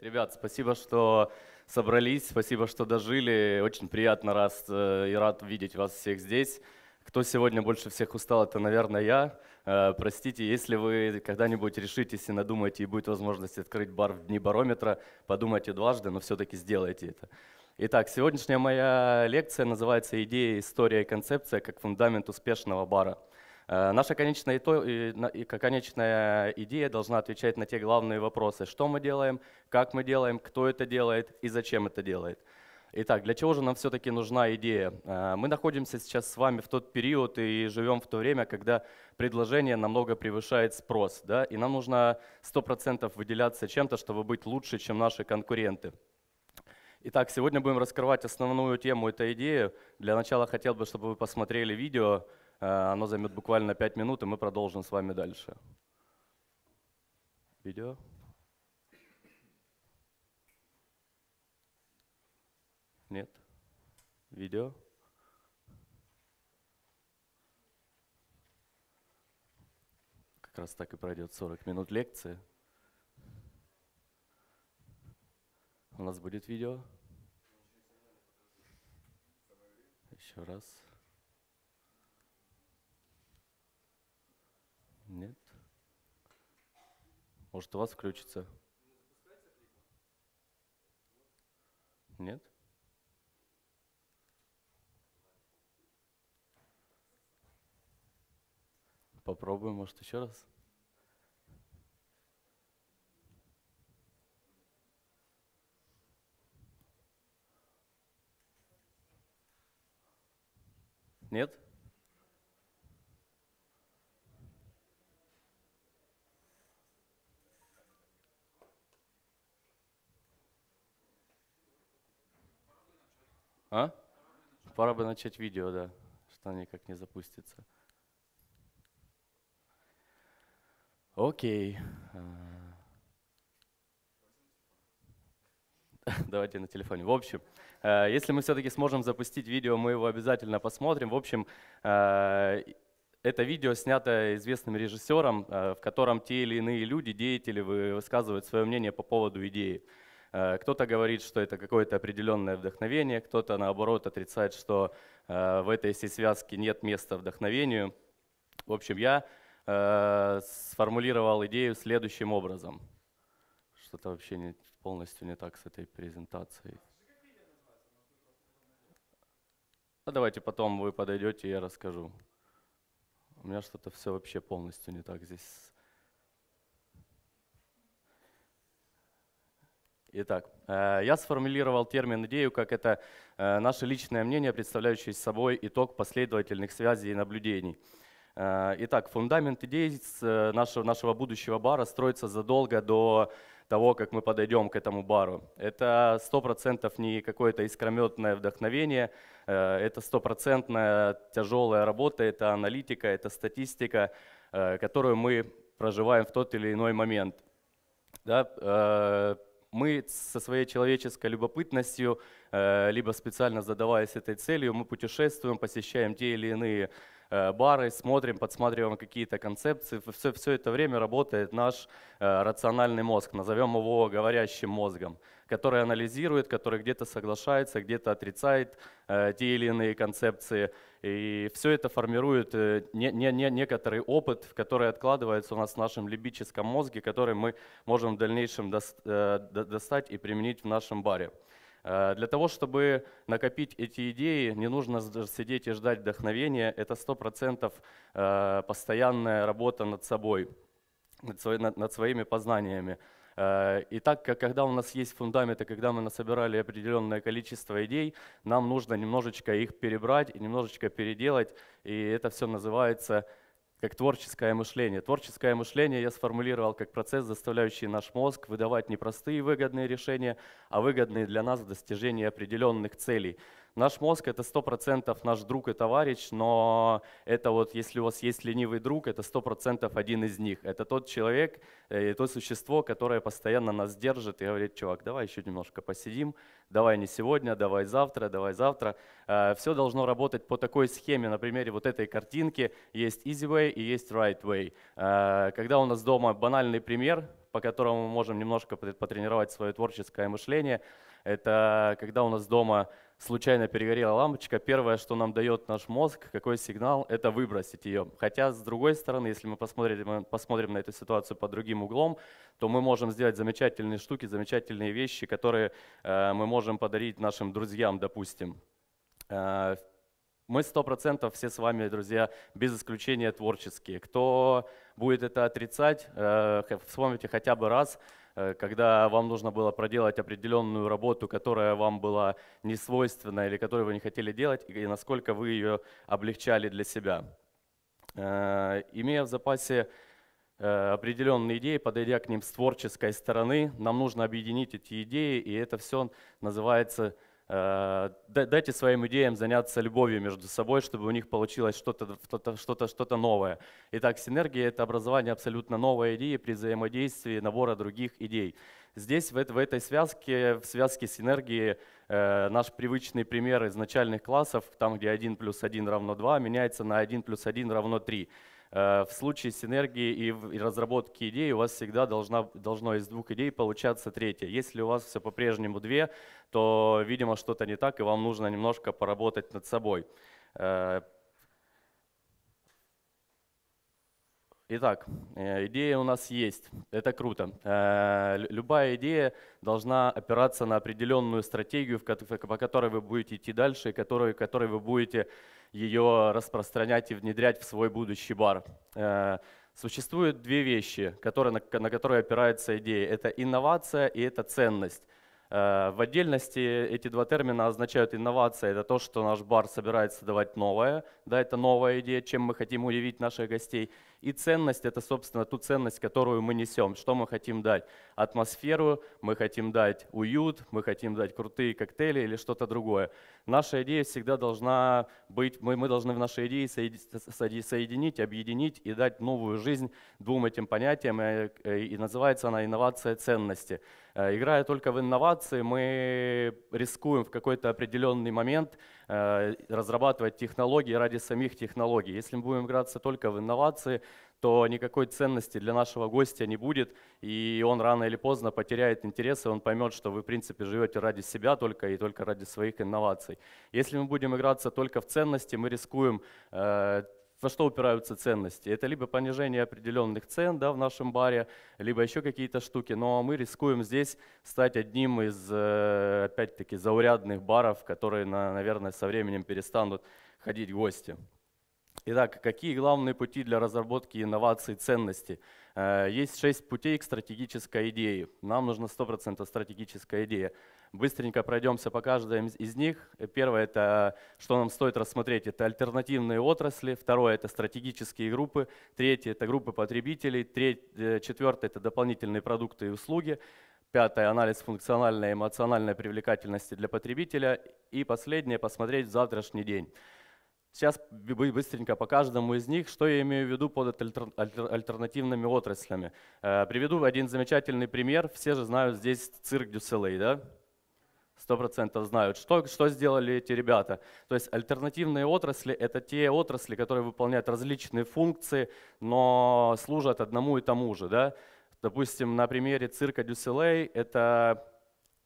Ребят, спасибо, что собрались, спасибо, что дожили. Очень приятно раз э, и рад видеть вас всех здесь. Кто сегодня больше всех устал, это, наверное, я. Э, простите, если вы когда-нибудь решитесь и надумаете, и будет возможность открыть бар в дни барометра, подумайте дважды, но все-таки сделайте это. Итак, сегодняшняя моя лекция называется «Идея, история и концепция как фундамент успешного бара». Э, наша конечная, и конечная идея должна отвечать на те главные вопросы, что мы делаем, как мы делаем, кто это делает и зачем это делает. Итак, для чего же нам все-таки нужна идея? Э, мы находимся сейчас с вами в тот период и живем в то время, когда предложение намного превышает спрос, да? и нам нужно 100% выделяться чем-то, чтобы быть лучше, чем наши конкуренты. Итак, сегодня будем раскрывать основную тему этой идеи. Для начала хотел бы, чтобы вы посмотрели видео, Э, оно займет буквально 5 минут, и мы продолжим с вами дальше. Видео. Нет? Видео? Как раз так и пройдет 40 минут лекции. У нас будет видео. Еще раз. Нет. Может, у вас включится? Нет? Попробуем, может, еще раз? Нет? А? Пора бы начать видео, да, что никак не запустится. Окей. Давайте на телефоне. В общем, э, если мы все-таки сможем запустить видео, мы его обязательно посмотрим. В общем, э, это видео снято известным режиссером, э, в котором те или иные люди, деятели высказывают свое мнение по поводу идеи. Э, кто-то говорит, что это какое-то определенное вдохновение, кто-то наоборот отрицает, что э, в этой всей связке нет места вдохновению. В общем, я э, сформулировал идею следующим образом. Что-то вообще не, полностью не так с этой презентацией. А давайте потом вы подойдете, и я расскажу. У меня что-то все вообще полностью не так здесь Итак, э, я сформулировал термин «идею» как это э, наше личное мнение, представляющее собой итог последовательных связей и наблюдений. Э, итак, фундамент идей нашего, будущего бара строится задолго до того, как мы подойдем к этому бару. Это 100% не какое-то искрометное вдохновение, это стопроцентная тяжелая работа, это аналитика, это статистика, которую мы проживаем в тот или иной момент. Да? мы со своей человеческой любопытностью, э, либо специально задаваясь этой целью, мы путешествуем, посещаем те или иные Э, бары, смотрим, подсматриваем какие-то концепции. Все, все это время работает наш э, рациональный мозг, назовем его говорящим мозгом, который анализирует, который где-то соглашается, где-то отрицает э, те или иные концепции. И все это формирует не, не, не некоторый опыт, который откладывается у нас в нашем либическом мозге, который мы можем в дальнейшем достать и применить в нашем баре. Э, для того, чтобы накопить эти идеи, не нужно сидеть и ждать вдохновения. Это 100% э, постоянная работа над собой, над своими познаниями. Э, и так как когда у нас есть фундамент, и когда мы насобирали определенное количество идей, нам нужно немножечко их перебрать и немножечко переделать. И это все называется как творческое мышление. Творческое мышление я сформулировал как процесс, заставляющий наш мозг выдавать не простые выгодные решения, а выгодные для нас в достижении определенных целей – Наш мозг — это 100% наш друг и товарищ, но это вот, если у вас есть ленивый друг, это 100% один из них. Это тот человек, э, то существо, которое постоянно нас держит и говорит, чувак, давай еще немножко посидим, давай не сегодня, давай завтра, давай завтра. Э, все должно работать по такой схеме. На примере вот этой картинки есть easy way и есть right way. Э, когда у нас дома банальный пример, по которому мы можем немножко потренировать свое творческое мышление, это когда у нас дома случайно перегорела лампочка, первое, что нам дает наш мозг, какой сигнал, это выбросить ее. Хотя, с другой стороны, если мы посмотрим, посмотрим на эту ситуацию под другим углом, то мы можем сделать замечательные штуки, замечательные вещи, которые э, мы можем подарить нашим друзьям, допустим. Э, мы 100% все с вами, друзья, без исключения творческие. Кто будет это отрицать, э, вспомните хотя бы раз – Э, когда вам нужно было проделать определенную работу, которая вам была не свойственна или которую вы не хотели делать, и насколько вы ее облегчали для себя. Э, имея в запасе э, определенные идеи, подойдя к ним с творческой стороны, нам нужно объединить эти идеи, и это все называется Э, дайте своим идеям заняться любовью между собой, чтобы у них получилось что-то что то что что новое. Итак, синергия — это образование абсолютно новой идеи при взаимодействии набора других идей. Здесь, в, в этой связке, в связке синергии, э, наш привычный пример из начальных классов, там, где 1 плюс 1 равно 2, меняется на 1 плюс 1 равно 3. Э, в случае синергии и разработки идей у вас всегда должна, должно из двух идей получаться третья. Если у вас все по-прежнему две, то, видимо, что-то не так, и вам нужно немножко поработать над собой. Э, Итак, э, идея у нас есть. Это круто. Э, любая идея должна опираться на определенную стратегию, по которой вы будете идти дальше, и которой, которой вы будете ее распространять и внедрять в свой будущий бар. Э, существуют две вещи, которые, на, на которые опирается идея. Это инновация и это ценность. В отдельности эти два термина означают инновация. Это то, что наш бар собирается давать новое. Да, это новая идея, чем мы хотим удивить наших гостей – и ценность – это, собственно, ту ценность, которую мы несем, что мы хотим дать. Атмосферу, мы хотим дать уют, мы хотим дать крутые коктейли или что-то другое наша идея всегда должна быть, мы, мы должны в нашей идее соединить, объединить и дать новую жизнь двум этим понятиям, и, э, э, и называется она инновация ценности. Э, играя только в инновации, мы рискуем в какой-то определенный момент разрабатывать технологии ради самих технологий. Если мы будем играться только в инновации, то никакой ценности для нашего гостя не будет, и он рано или поздно потеряет интерес, и он поймет, что вы, в принципе, живете ради себя только и только ради своих инноваций. Если мы будем играться только в ценности, мы рискуем э, во что упираются ценности? Это либо понижение определенных цен да, в нашем баре, либо еще какие-то штуки. Но мы рискуем здесь стать одним из, э, опять-таки, заурядных баров, которые, наверное, со временем перестанут ходить гости. Итак, какие главные пути для разработки инноваций ценности? Э, есть шесть путей к стратегической идее. Нам нужна 100% стратегическая идея. Быстренько пройдемся по каждой из них. Первое, это что нам стоит рассмотреть, это альтернативные отрасли. Второе, это стратегические группы. Третье, это группы потребителей. Третье, э, четвертое, это дополнительные продукты и услуги. Пятое – анализ функциональной и эмоциональной привлекательности для потребителя. И последнее – посмотреть в завтрашний день. Сейчас быстренько по каждому из них, что я имею в виду под альтернативными отраслями. Э, приведу один замечательный пример. Все же знают здесь цирк Дюсселей, да? Сто процентов знают. Что, что сделали эти ребята? То есть альтернативные отрасли — это те отрасли, которые выполняют различные функции, но служат одному и тому же. Да? Допустим, на примере цирка Дюсселей — это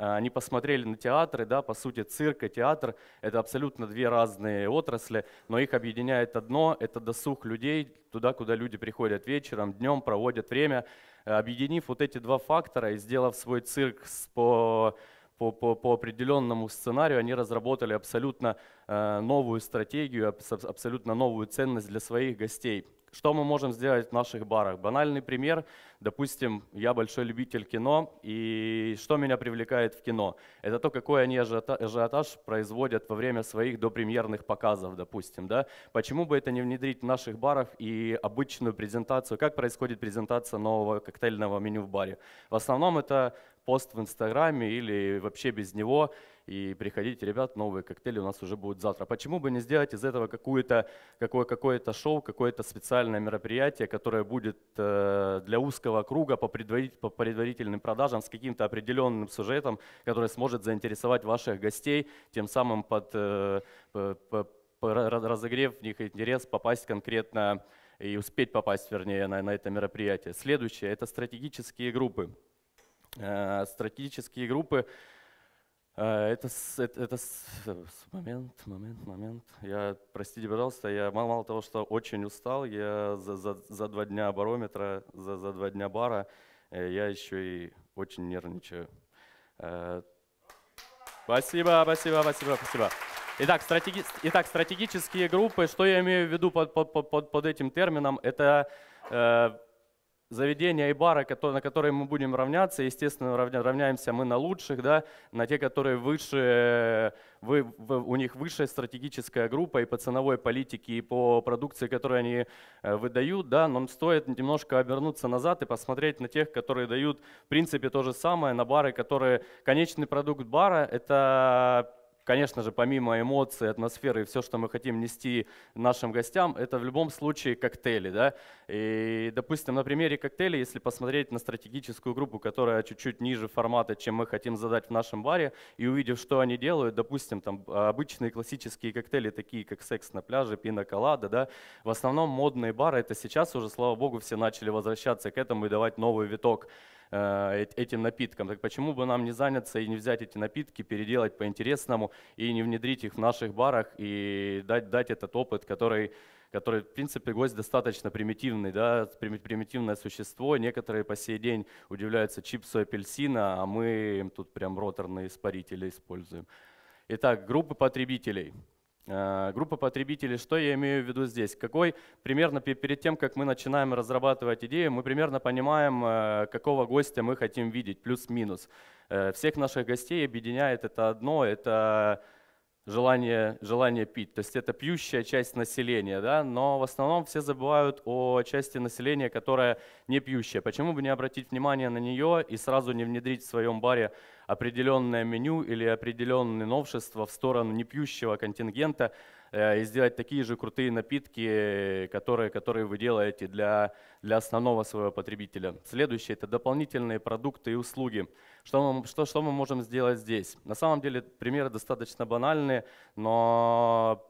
а, они посмотрели на театры, да, по сути, цирк и театр — это абсолютно две разные отрасли, но их объединяет одно — это досуг людей, туда, куда люди приходят вечером, днем, проводят время. А, объединив вот эти два фактора и сделав свой цирк по по, по, по определенному сценарию, они разработали абсолютно а, новую стратегию, абсолютно новую ценность для своих гостей. Что мы можем сделать в наших барах? Банальный пример. Допустим, я большой любитель кино, и что меня привлекает в кино? Это то, какой они ажиотаж производят во время своих допремьерных показов, допустим. Да? Почему бы это не внедрить в наших барах и обычную презентацию? Как происходит презентация нового коктейльного меню в баре? В основном это пост в Инстаграме или вообще без него – и приходите, ребят, новые коктейли у нас уже будут завтра. Почему бы не сделать из этого какое-то какое какое-то шоу, какое-то специальное мероприятие, которое будет э, для узкого круга по, предварит, по предварительным продажам с каким-то определенным сюжетом, который сможет заинтересовать ваших гостей, тем самым под, э, под разогрев в них интерес попасть конкретно и успеть попасть, вернее, на, на это мероприятие. Следующее – это стратегические группы. Э, стратегические группы а, это, это, это момент, момент, момент. Я, простите, пожалуйста, я мало, мало того, что очень устал, я за, за, за два дня барометра, за, за два дня бара, э, я еще и очень нервничаю. Э, спасибо, спасибо, спасибо, спасибо. Итак, стратеги... Итак, стратегические группы, что я имею в виду под, под, под, под этим термином, это э, заведения и бары, на которые мы будем равняться, естественно, равняемся мы на лучших, да, на те, которые выше, вы, у них высшая стратегическая группа и по ценовой политике, и по продукции, которую они э, выдают, да, нам стоит немножко обернуться назад и посмотреть на тех, которые дают, в принципе, то же самое, на бары, которые, конечный продукт бара — это конечно же, помимо эмоций, атмосферы и все, что мы хотим нести нашим гостям, это в любом случае коктейли. Да? И, допустим, на примере коктейлей, если посмотреть на стратегическую группу, которая чуть-чуть ниже формата, чем мы хотим задать в нашем баре, и увидев, что они делают, допустим, там а, обычные классические коктейли, такие как секс на пляже, пина колада, да? в основном модные бары, это сейчас уже, слава богу, все начали возвращаться к этому и давать новый виток. Э, этим напиткам. Так почему бы нам не заняться и не взять эти напитки, переделать по-интересному и не внедрить их в наших барах и дать, дать этот опыт, который который, в принципе, гость достаточно примитивный, да, примитивное существо. Некоторые по сей день удивляются чипсу апельсина, а мы им тут прям роторные испарители используем. Итак, группы потребителей. Э, группа потребителей, что я имею в виду здесь? Какой примерно перед тем, как мы начинаем разрабатывать идею, мы примерно понимаем, э, какого гостя мы хотим видеть, плюс-минус. Э, всех наших гостей объединяет это одно, это желание, желание пить. То есть это пьющая часть населения, да? но в основном все забывают о части населения, которая не пьющая. Почему бы не обратить внимание на нее и сразу не внедрить в своем баре определенное меню или определенные новшества в сторону непьющего контингента, Э, и сделать такие же крутые напитки, которые, которые вы делаете для, для основного своего потребителя. Следующее – это дополнительные продукты и услуги. Что мы, что, что мы можем сделать здесь? На самом деле примеры достаточно банальные, но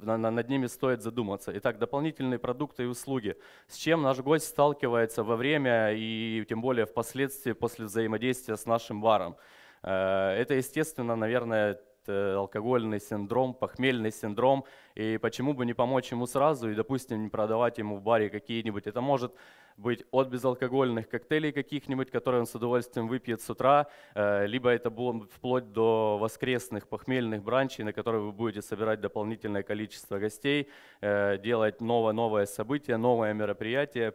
над ними стоит задуматься. Итак, дополнительные продукты и услуги. С чем наш гость сталкивается во время и тем более впоследствии после взаимодействия с нашим баром? Э, это, естественно, наверное, Э, алкогольный синдром, похмельный синдром, и почему бы не помочь ему сразу и, допустим, не продавать ему в баре какие-нибудь. Это может быть от безалкогольных коктейлей каких-нибудь, которые он с удовольствием выпьет с утра, э, либо это было вплоть до воскресных похмельных бранчей, на которые вы будете собирать дополнительное количество гостей, э, делать новое-новое событие, новое мероприятие,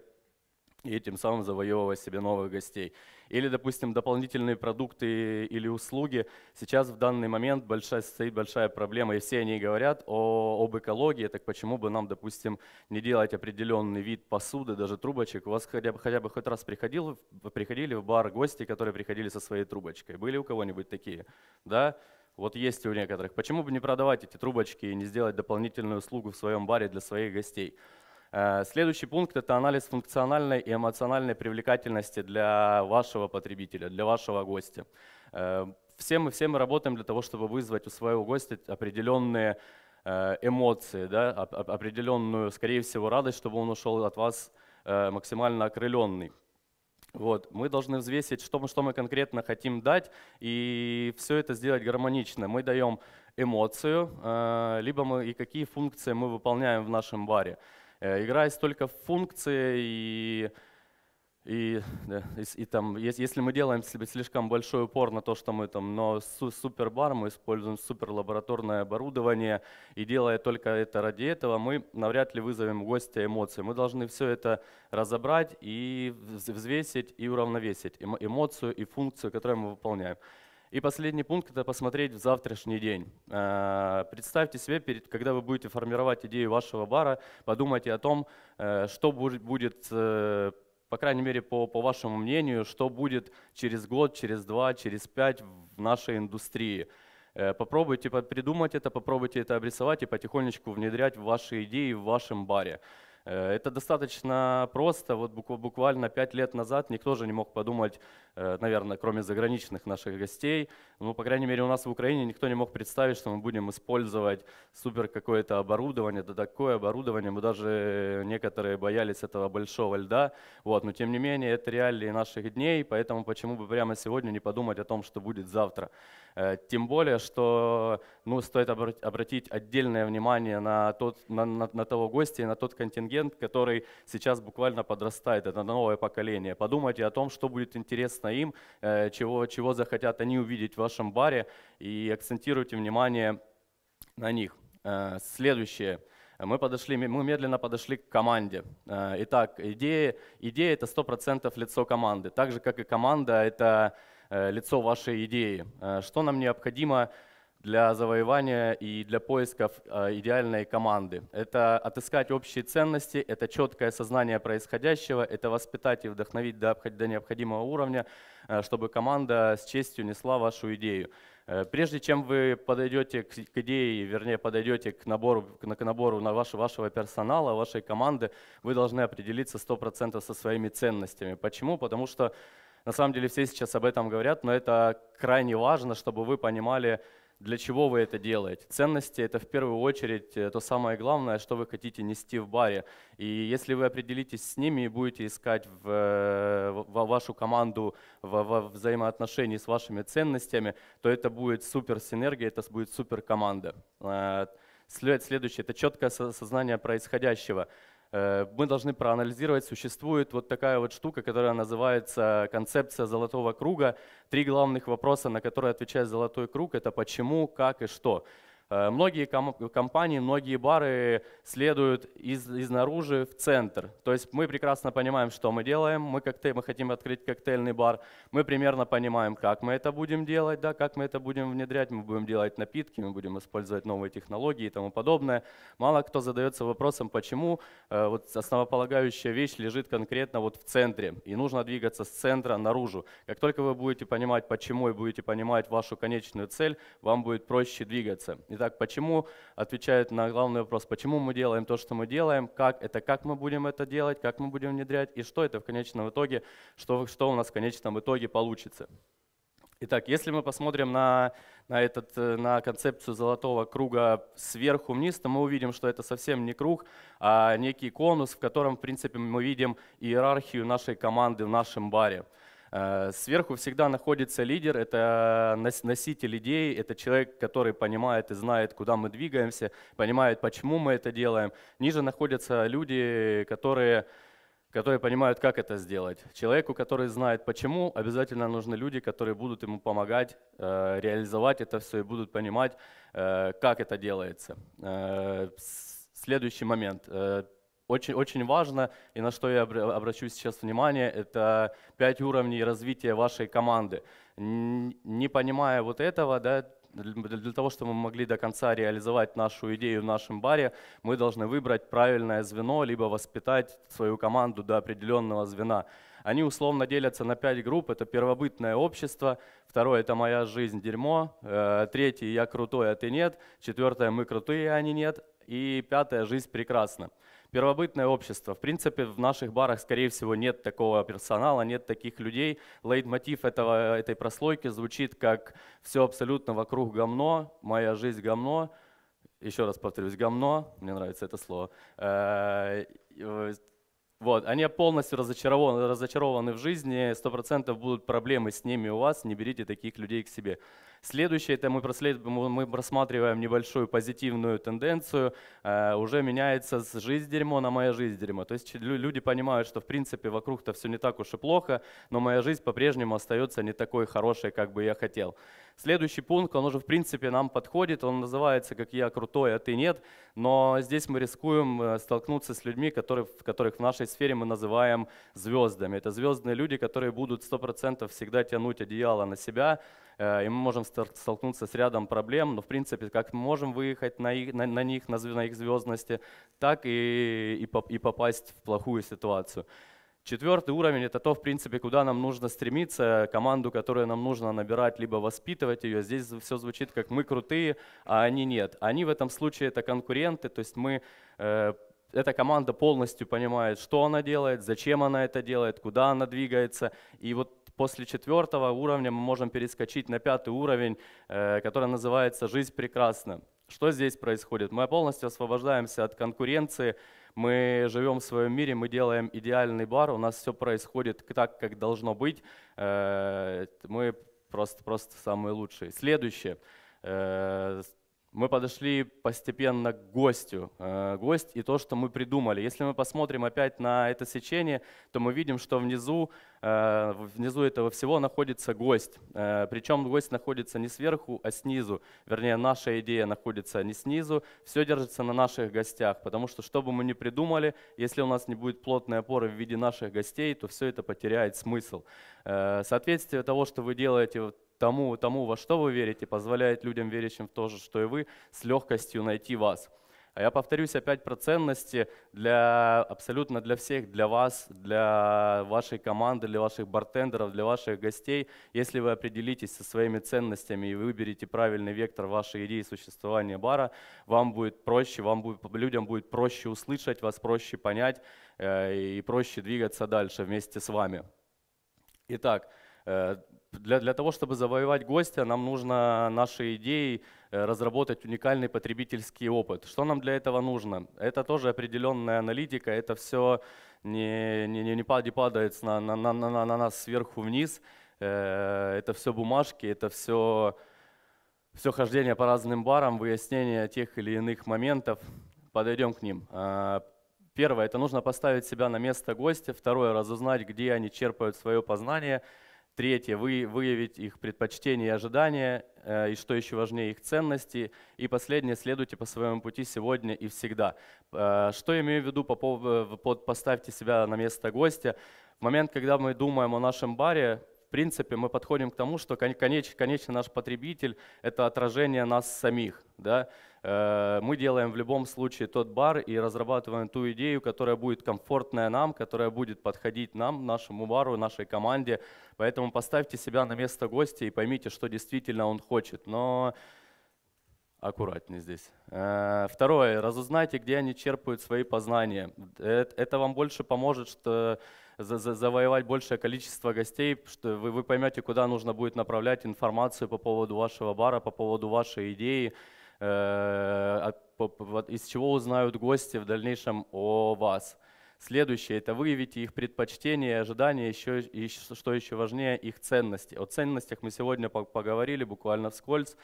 и тем самым завоевывая себе новых гостей. Или, допустим, дополнительные продукты или услуги. Сейчас в данный момент большая, стоит большая проблема, и все они говорят о, об экологии, так почему бы нам, допустим, не делать определенный вид посуды, даже трубочек. У вас хотя бы, хотя бы хоть раз приходил, приходили в бар гости, которые приходили со своей трубочкой. Были у кого-нибудь такие? Да? Вот есть у некоторых. Почему бы не продавать эти трубочки и не сделать дополнительную услугу в своем баре для своих гостей? Э, следующий пункт – это анализ функциональной и эмоциональной привлекательности для вашего потребителя, для вашего гостя. Э, все мы, все мы работаем для того, чтобы вызвать у своего гостя определенные э, эмоции, да, определенную, скорее всего, радость, чтобы он ушел от вас максимально окрыленный. Вот, мы должны взвесить, что, мы, что мы конкретно хотим дать, и все это сделать гармонично. Мы даем эмоцию, либо мы и какие функции мы выполняем в нашем баре. Э, Играет только в и и, да, и, и там, если мы делаем слишком большой упор на то, что мы там, но супербар, мы используем суперлабораторное оборудование, и делая только это ради этого, мы навряд ли вызовем у гостя эмоции. Мы должны все это разобрать и взвесить и уравновесить эмоцию и функцию, которую мы выполняем. И последний пункт – это посмотреть в завтрашний день. А, представьте себе, перед, когда вы будете формировать идею вашего бара, подумайте о том, э, что будет э, по крайней мере, по, по вашему мнению, что будет через год, через два, через пять в нашей индустрии. Э, попробуйте придумать это, попробуйте это обрисовать и потихонечку внедрять в ваши идеи в вашем баре. Э, это достаточно просто. Вот буквально пять лет назад никто же не мог подумать, э, наверное, кроме заграничных наших гостей. Ну, по крайней мере, у нас в Украине никто не мог представить, что мы будем использовать супер какое-то оборудование. Да такое оборудование, мы даже некоторые боялись этого большого льда. Вот. Но тем не менее, это реалии наших дней, поэтому почему бы прямо сегодня не подумать о том, что будет завтра. Э, тем более, что ну, стоит обратить отдельное внимание на, тот, на, на, на того гостя на тот контингент, который сейчас буквально подрастает. Это новое поколение. Подумайте о том, что будет интересно им, э, чего, чего захотят они увидеть в вашем баре, и акцентируйте внимание на них. Э, следующее – мы, подошли, мы медленно подошли к команде. Итак, идея, идея это 100% лицо команды. Так же, как и команда, это Э, лицо вашей идеи. Э, что нам необходимо для завоевания и для поисков э, идеальной команды? Это отыскать общие ценности, это четкое сознание происходящего, это воспитать и вдохновить до необходимого уровня, чтобы команда с честью несла вашу идею. Прежде чем вы подойдете к идее, вернее, подойдете к набору, к набору на ваш, вашего персонала, вашей команды, вы должны определиться 100% со своими ценностями. Почему? Потому что на самом деле все сейчас об этом говорят, но это крайне важно, чтобы вы понимали, для чего вы это делаете. Ценности — это в первую очередь э, то самое главное, что вы хотите нести в баре. И если вы определитесь с ними и будете искать в, э, в вашу команду в, в взаимоотношении с вашими ценностями, то это будет супер синергия, это будет супер команда. Э, следующее — это четкое сознание происходящего. Э, мы должны проанализировать, существует вот такая вот штука, которая называется концепция золотого круга. Три главных вопроса, на которые отвечает золотой круг, это почему, как и что. Э, многие компании, многие бары следуют из, изнаружи в центр. То есть мы прекрасно понимаем, что мы делаем. Мы, коктейль, мы хотим открыть коктейльный бар. Мы примерно понимаем, как мы это будем делать, да, как мы это будем внедрять. Мы будем делать напитки, мы будем использовать новые технологии и тому подобное. Мало кто задается вопросом, почему э, вот основополагающая вещь лежит конкретно вот в центре. И нужно двигаться с центра наружу. Как только вы будете понимать, почему и будете понимать вашу конечную цель, вам будет проще двигаться. Итак, так, почему, отвечает на главный вопрос, почему мы делаем то, что мы делаем, как это, как мы будем это делать, как мы будем внедрять и что это в конечном итоге, что, что у нас в конечном итоге получится. Итак, если мы посмотрим на, на, этот, э, на концепцию золотого круга сверху вниз, то мы увидим, что это совсем не круг, а некий конус, в котором, в принципе, мы видим иерархию нашей команды в нашем баре. Э, сверху всегда находится лидер, это носитель идей, это человек, который понимает и знает, куда мы двигаемся, понимает, почему мы это делаем. Ниже находятся люди, которые которые понимают, как это сделать. Человеку, который знает, почему, обязательно нужны люди, которые будут ему помогать э, реализовать это все и будут понимать, э, как это делается. Э, следующий момент. Э, очень, очень важно, и на что я обращу сейчас внимание, это пять уровней развития вашей команды. Не понимая вот этого, да, для того, чтобы мы могли до конца реализовать нашу идею в нашем баре, мы должны выбрать правильное звено, либо воспитать свою команду до определенного звена. Они условно делятся на пять групп. Это первобытное общество, второе – это моя жизнь, дерьмо, э, третье – я крутой, а ты нет, четвертое – мы крутые, а они нет, и пятое – жизнь прекрасна первобытное общество. В принципе, в наших барах, скорее всего, нет такого персонала, нет таких людей. Лейтмотив этого, этой прослойки звучит как «все абсолютно вокруг говно», «моя жизнь говно», еще раз повторюсь, говно, мне нравится это слово. Э, э, вот, они полностью разочарованы, разочарованы в жизни, 100% будут проблемы с ними у вас, не берите таких людей к себе. Следующее, это мы, прослед... мы просматриваем небольшую позитивную тенденцию, э, уже меняется с «жизнь дерьмо» на «моя жизнь дерьмо». То есть люди понимают, что в принципе вокруг-то все не так уж и плохо, но моя жизнь по-прежнему остается не такой хорошей, как бы я хотел. Следующий пункт, он уже в принципе нам подходит, он называется «Как я крутой, а ты нет», но здесь мы рискуем э, столкнуться с людьми, которые, которых в нашей сфере мы называем звездами. Это звездные люди, которые будут 100% всегда тянуть одеяло на себя, Э, и мы можем столкнуться с рядом проблем, но в принципе как мы можем выехать на, их, на, на них, на, на их звездности, так и, и, и попасть в плохую ситуацию. Четвертый уровень – это то, в принципе, куда нам нужно стремиться, команду, которую нам нужно набирать, либо воспитывать ее. Здесь все звучит как «мы крутые», а они нет. Они в этом случае – это конкуренты, то есть мы э, эта команда полностью понимает, что она делает, зачем она это делает, куда она двигается. И вот после четвертого уровня мы можем перескочить на пятый уровень, э, который называется «Жизнь прекрасна». Что здесь происходит? Мы полностью освобождаемся от конкуренции, мы живем в своем мире, мы делаем идеальный бар, у нас все происходит так, как должно быть. Э, мы просто, просто самые лучшие. Следующее э, мы подошли постепенно к гостю. Э, гость и то, что мы придумали. Если мы посмотрим опять на это сечение, то мы видим, что внизу, э, внизу этого всего находится гость. Э, Причем гость находится не сверху, а снизу. Вернее, наша идея находится не снизу. Все держится на наших гостях, потому что что бы мы ни придумали, если у нас не будет плотной опоры в виде наших гостей, то все это потеряет смысл. Соответствие того, что вы делаете тому, тому, во что вы верите, позволяет людям, верящим в то же, что и вы, с легкостью найти вас. А я повторюсь опять про ценности для абсолютно для всех, для вас, для вашей команды, для ваших бартендеров, для ваших гостей. Если вы определитесь со своими ценностями и выберете правильный вектор вашей идеи существования бара, вам будет проще, вам будет, людям будет проще услышать вас, проще понять э, и проще двигаться дальше вместе с вами. Итак, э, для, для того, чтобы завоевать гостя, нам нужно наши идеи э, разработать уникальный потребительский опыт. Что нам для этого нужно? Это тоже определенная аналитика, это все не, не, не не падает на, на, на, на, на нас сверху вниз. Э, это все бумажки, это все, все хождение по разным барам, выяснение тех или иных моментов. Подойдем к ним. А, первое, это нужно поставить себя на место гостя. Второе, разузнать, где они черпают свое познание – Третье, вы, выявить их предпочтения и ожидания, э, и что еще важнее, их ценности. И последнее, следуйте по своему пути сегодня и всегда. Э, что я имею в виду по поводу, э, под поставьте себя на место гостя? В момент, когда мы думаем о нашем баре, в принципе, мы подходим к тому, что конеч конечный наш потребитель – это отражение нас самих. Да? Э, мы делаем в любом случае тот бар и разрабатываем ту идею, которая будет комфортная нам, которая будет подходить нам, нашему бару, нашей команде. Поэтому поставьте себя на место гостя и поймите, что действительно он хочет. Но аккуратнее здесь. Э, второе. Разузнайте, где они черпают свои познания. Это вам больше поможет что завоевать большее количество гостей, что вы, вы поймете, куда нужно будет направлять информацию по поводу вашего бара, по поводу вашей идеи. Э, из чего узнают гости в дальнейшем о вас. Следующее – это выявите их предпочтения, ожидания, еще, и, что еще важнее, их ценности. О ценностях мы сегодня поговорили буквально вскользь.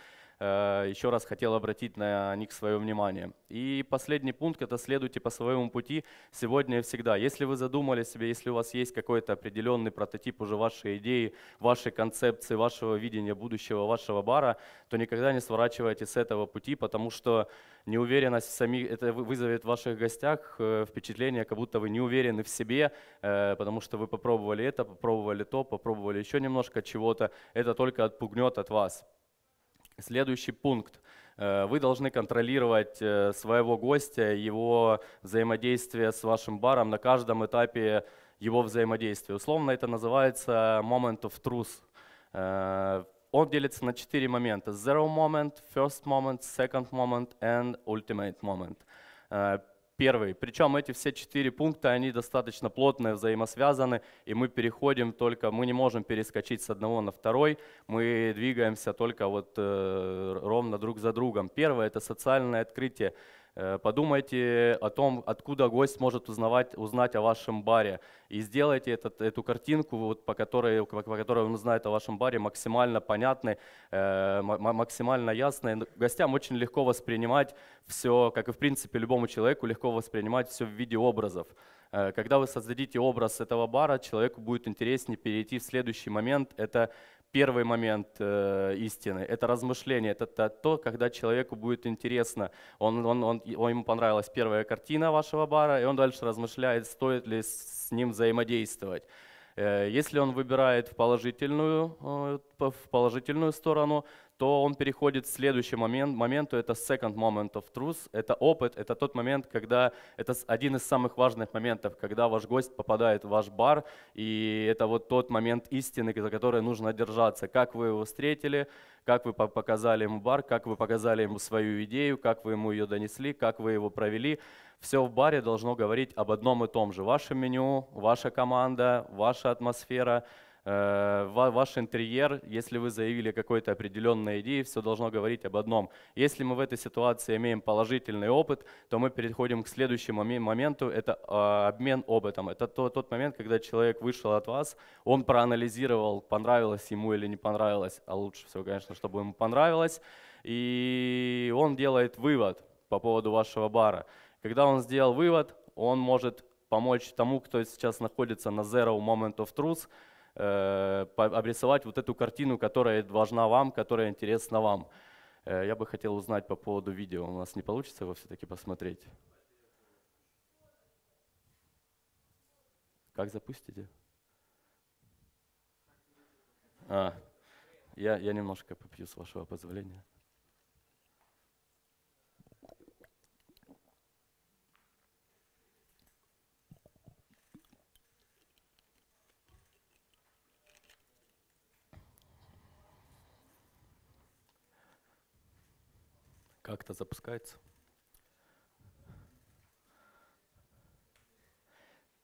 Э, еще раз хотел обратить на них свое внимание. И последний пункт – это следуйте по своему пути сегодня и всегда. Если вы задумали себе, если у вас есть какой-то определенный прототип уже вашей идеи, вашей концепции, вашего видения будущего вашего бара, то никогда не сворачивайте с этого пути, потому что неуверенность в сами, это вызовет в ваших гостях э, впечатление, как будто вы не уверены в себе, э, потому что вы попробовали это, попробовали то, попробовали еще немножко чего-то. Это только отпугнет от вас. Следующий пункт. Э, вы должны контролировать э, своего гостя, его взаимодействие с вашим баром на каждом этапе его взаимодействия. Условно это называется moment of truth. Э, он делится на четыре момента. Zero moment, first moment, second moment and ultimate moment первый. Причем эти все четыре пункта, они достаточно плотно взаимосвязаны, и мы переходим только, мы не можем перескочить с одного на второй, мы двигаемся только вот э, ровно друг за другом. Первое — это социальное открытие. Э, подумайте о том, откуда гость может узнавать, узнать о вашем баре. И сделайте этот, эту картинку, вот, по, которой, по которой он узнает о вашем баре, максимально понятной, э, максимально ясной. Ну, гостям очень легко воспринимать все, как и в принципе любому человеку, легко воспринимать все в виде образов. Э, когда вы создадите образ этого бара, человеку будет интереснее перейти в следующий момент. Это Первый момент э, истины – это размышление, это, это то, когда человеку будет интересно. Он, он, он, он, ему понравилась первая картина вашего бара, и он дальше размышляет, стоит ли с ним взаимодействовать. Э, если он выбирает в положительную, э, в положительную сторону, то он переходит в следующий момент, моменту, это second moment of truth, это опыт, это тот момент, когда это один из самых важных моментов, когда ваш гость попадает в ваш бар, и это вот тот момент истины, за который нужно держаться, как вы его встретили, как вы показали ему бар, как вы показали ему свою идею, как вы ему ее донесли, как вы его провели. Все в баре должно говорить об одном и том же. Ваше меню, ваша команда, ваша атмосфера – Э, ваш интерьер, если вы заявили какой-то определенной идеи, все должно говорить об одном. Если мы в этой ситуации имеем положительный опыт, то мы переходим к следующему моменту, это а, обмен опытом. Это тот момент, когда человек вышел от вас, он проанализировал, понравилось ему или не понравилось, а лучше всего, конечно, чтобы ему понравилось, и он делает вывод по поводу вашего бара. Когда он сделал вывод, он может помочь тому, кто сейчас находится на zero moment of truth, Э, обрисовать вот эту картину, которая важна вам, которая интересна вам. Э, я бы хотел узнать по поводу видео. У нас не получится его все-таки посмотреть? Как запустите? А, я, я немножко попью, с вашего позволения. Как-то запускается.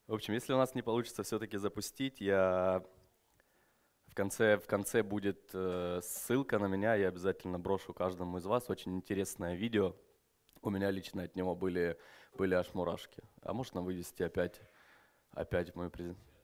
В общем, если у нас не получится все-таки запустить, я в конце, в конце будет э, ссылка на меня, я обязательно брошу каждому из вас. Очень интересное видео. У меня лично от него были, были аж мурашки. А можно вывести опять, опять мою презентацию?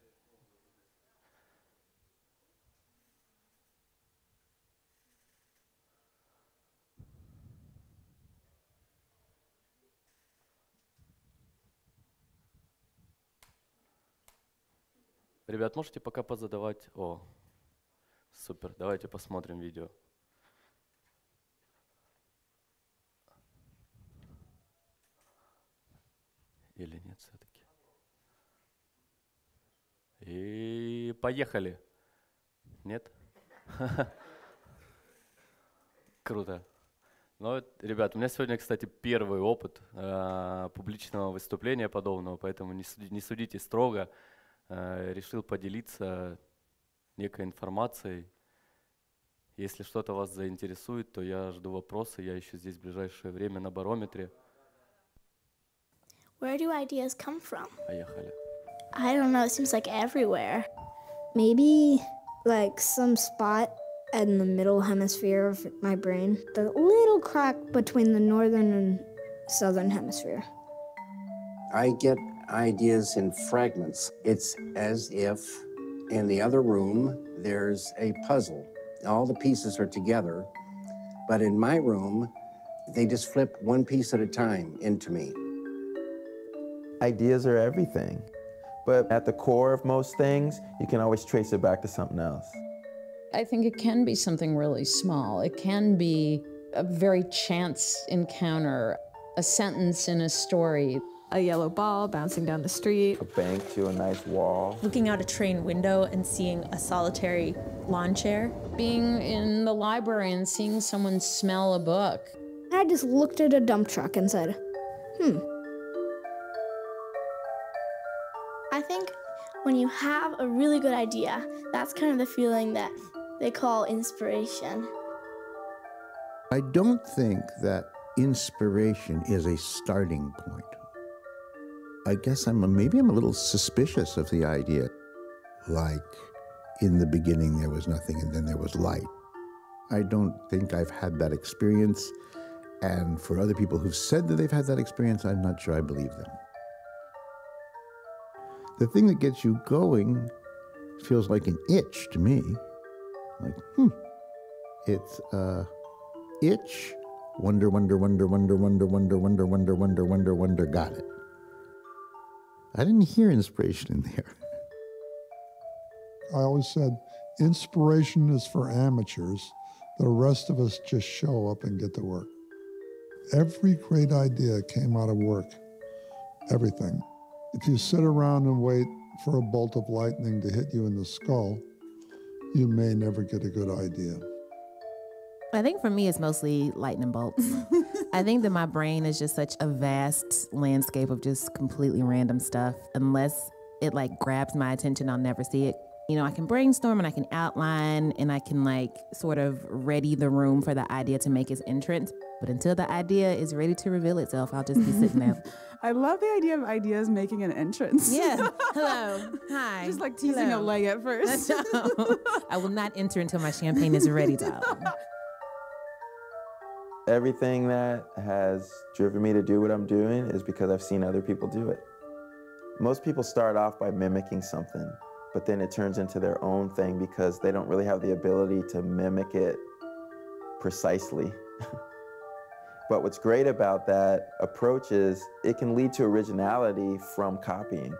Ребят, можете пока позадавать? О, супер, давайте посмотрим видео. Или нет все-таки? И поехали. Нет? Круто. Ну, ребят, у меня сегодня, кстати, первый опыт э, публичного выступления подобного, поэтому не, суди, не судите строго решил поделиться некой информацией. Если что-то вас заинтересует, то я жду вопросы. Я еще здесь в ближайшее время на барометре. Where do ideas come from? Поехали. I don't know, it seems like everywhere. Maybe like some spot in the middle hemisphere of my brain. The little crack between the northern and southern hemisphere. I get ideas in fragments. It's as if in the other room there's a puzzle. All the pieces are together, but in my room, they just flip one piece at a time into me. Ideas are everything, but at the core of most things, you can always trace it back to something else. I think it can be something really small. It can be a very chance encounter, a sentence in a story a yellow ball bouncing down the street. A bank to a nice wall. Looking out a train window and seeing a solitary lawn chair. Being in the library and seeing someone smell a book. I just looked at a dump truck and said, hmm. I think when you have a really good idea, that's kind of the feeling that they call inspiration. I don't think that inspiration is a starting point. I guess I'm maybe I'm a little suspicious of the idea like in the beginning there was nothing and then there was light. I don't think I've had that experience. And for other people who've said that they've had that experience, I'm not sure I believe them. The thing that gets you going feels like an itch to me. Like, hmm, it's uh, itch, wonder, wonder, wonder, wonder, wonder, wonder, wonder, wonder, wonder, wonder, wonder, got it. I didn't hear inspiration in there. I always said inspiration is for amateurs. The rest of us just show up and get to work. Every great idea came out of work, everything. If you sit around and wait for a bolt of lightning to hit you in the skull, you may never get a good idea. I think for me, it's mostly lightning bolts. I think that my brain is just such a vast landscape of just completely random stuff. Unless it like grabs my attention, I'll never see it. You know, I can brainstorm and I can outline and I can like sort of ready the room for the idea to make its entrance. But until the idea is ready to reveal itself, I'll just be sitting there. I love the idea of ideas making an entrance. Yeah. Hello. Hi. Just like teasing Hello. a leg at first. I will not enter until my champagne is ready, darling everything that has driven me to do what I'm doing is because I've seen other people do it. Most people start off by mimicking something, but then it turns into their own thing because they don't really have the ability to mimic it precisely. but what's great about that approach is it can lead to originality from copying.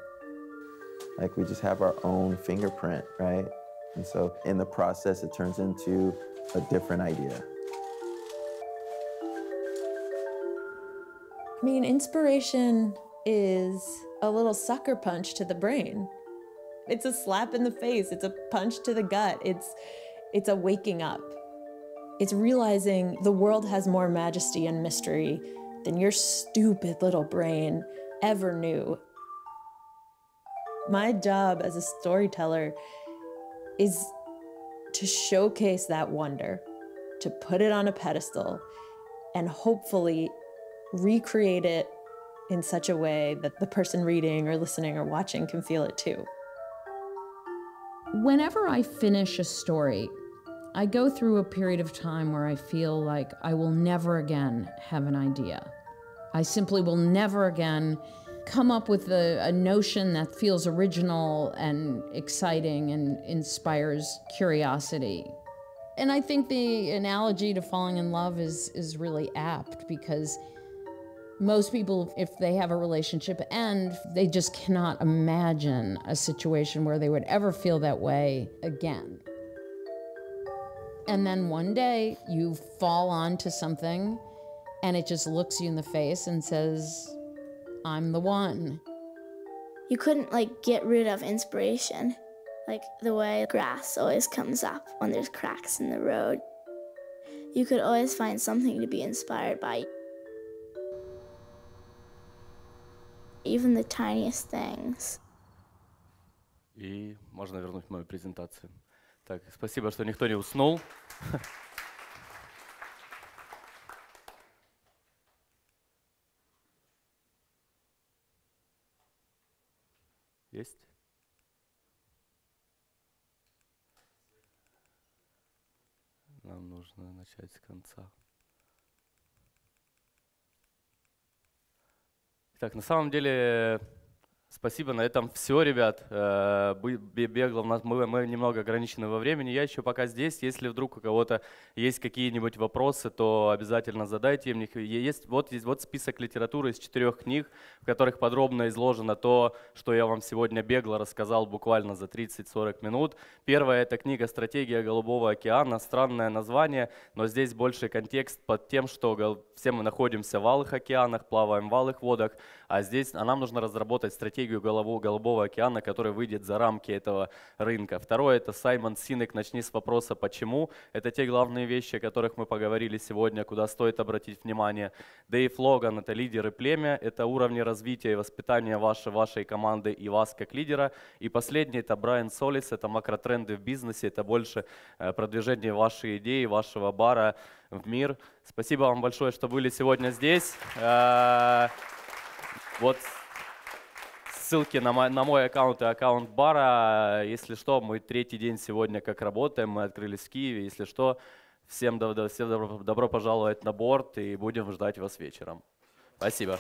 Like we just have our own fingerprint, right? And so in the process, it turns into a different idea. I mean, inspiration is a little sucker punch to the brain. It's a slap in the face, it's a punch to the gut. It's it's a waking up. It's realizing the world has more majesty and mystery than your stupid little brain ever knew. My job as a storyteller is to showcase that wonder, to put it on a pedestal, and hopefully recreate it in such a way that the person reading or listening or watching can feel it too. Whenever I finish a story, I go through a period of time where I feel like I will never again have an idea. I simply will never again come up with a, a notion that feels original and exciting and inspires curiosity. And I think the analogy to falling in love is, is really apt because most people, if they have a relationship end, they just cannot imagine a situation where they would ever feel that way again. And then one day you fall onto something and it just looks you in the face and says, I'm the one. You couldn't like get rid of inspiration, like the way grass always comes up when there's cracks in the road. You could always find something to be inspired by. even the tiniest things. И можно вернуть мою презентацию. Так, спасибо, что никто не уснул. Есть? Нам нужно начать с конца. Так, на самом деле Спасибо, на этом все, ребят. Э, бегло, у нас мы, мы немного ограничены во времени. Я еще пока здесь. Если вдруг у кого-то есть какие-нибудь вопросы, то обязательно задайте им. Есть вот, есть вот список литературы из четырех книг, в которых подробно изложено то, что я вам сегодня бегло рассказал буквально за 30-40 минут. Первая — это книга «Стратегия Голубого океана». Странное название, но здесь больше контекст под тем, что все мы находимся в алых океанах, плаваем в алых водах, а здесь а нам нужно разработать стратегию стратегию Голубого океана, который выйдет за рамки этого рынка. Второе – это Саймон Синек «Начни с вопроса «Почему?». Это те главные вещи, о которых мы поговорили сегодня, куда стоит обратить внимание. Дэйв Логан – это лидеры племя, это уровни развития и воспитания вашей, вашей команды и вас как лидера. И последнее это Брайан Солис, это макротренды в бизнесе, это больше э, продвижение вашей идеи, вашего бара в мир. Спасибо вам большое, что были сегодня здесь. Э, вот ссылки на мой, на мой аккаунт и аккаунт бара. Если что, мы третий день сегодня как работаем, мы открылись в Киеве. Если что, всем, всем добро, добро пожаловать на борт и будем ждать вас вечером. Спасибо.